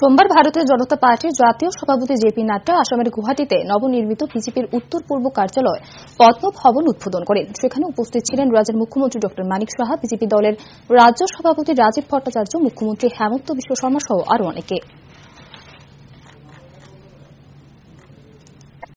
সোমবার ভারতের জনতা পার্টির জাতীয় সভাপতি জেপি নাড্ডা আসামের গুয়াহাটিতে নবনির্মিত বিজেপির উত্তর পূর্ব কার্যালয় পদ্ম ভবন উদ্বোধন করেন সেখানে উপস্থিত ছিলেন রাজ্যের মুখ্যমন্ত্রী ড মানিক সাহা বিজেপি দলের রাজ্য সভাপতি রাজীব ভট্টাচার্য মুখ্যমন্ত্রী হেমন্ত বিশ্ব শর্মা সহ আরও অনেকে